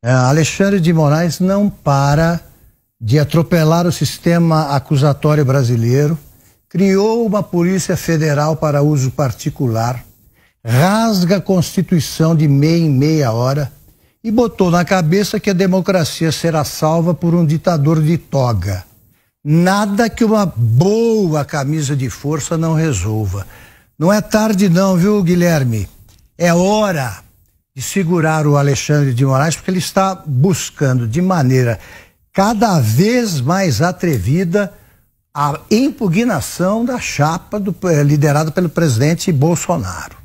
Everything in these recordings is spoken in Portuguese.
É, Alexandre de Moraes não para de atropelar o sistema acusatório brasileiro, criou uma polícia federal para uso particular, rasga a Constituição de meia em meia hora e botou na cabeça que a democracia será salva por um ditador de toga. Nada que uma boa camisa de força não resolva. Não é tarde não, viu, Guilherme? É hora de segurar o Alexandre de Moraes, porque ele está buscando de maneira cada vez mais atrevida a impugnação da chapa do, eh, liderada pelo presidente Bolsonaro.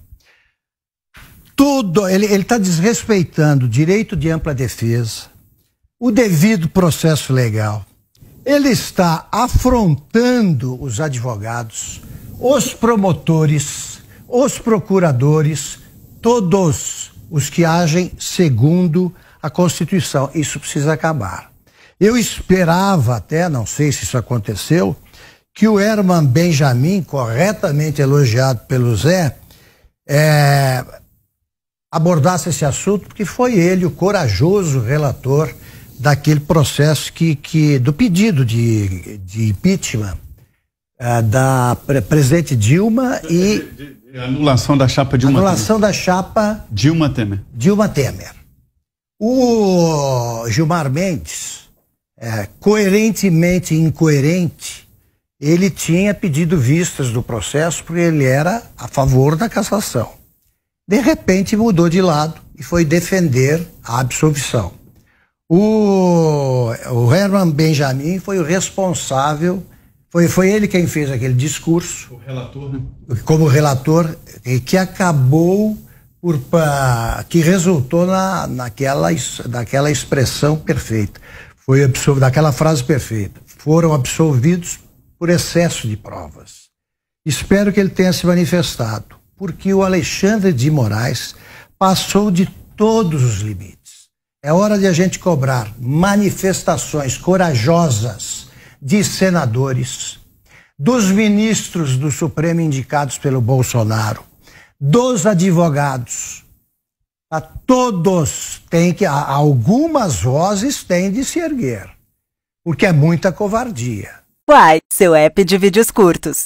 Tudo, ele está desrespeitando o direito de ampla defesa, o devido processo legal. Ele está afrontando os advogados, os promotores, os procuradores, todos os que agem segundo a Constituição. Isso precisa acabar. Eu esperava até, não sei se isso aconteceu, que o Herman Benjamin, corretamente elogiado pelo Zé, é, abordasse esse assunto, porque foi ele o corajoso relator daquele processo que, que do pedido de, de impeachment é, da pre presidente Dilma e. É anulação da chapa Dilma Anulação Temer. da chapa Dilma Temer. Dilma Temer. O Gilmar Mendes, é, coerentemente incoerente, ele tinha pedido vistas do processo porque ele era a favor da cassação. De repente mudou de lado e foi defender a absolvição. O, o Herman Benjamin foi o responsável foi, foi ele quem fez aquele discurso. O relator, né? Como relator, que acabou por. que resultou na, naquela, naquela expressão perfeita. Foi absolvido daquela frase perfeita. Foram absolvidos por excesso de provas. Espero que ele tenha se manifestado, porque o Alexandre de Moraes passou de todos os limites. É hora de a gente cobrar manifestações corajosas de senadores, dos ministros do Supremo indicados pelo Bolsonaro, dos advogados. A todos têm que, algumas vozes têm de se erguer, porque é muita covardia. Uai, seu app de vídeos curtos.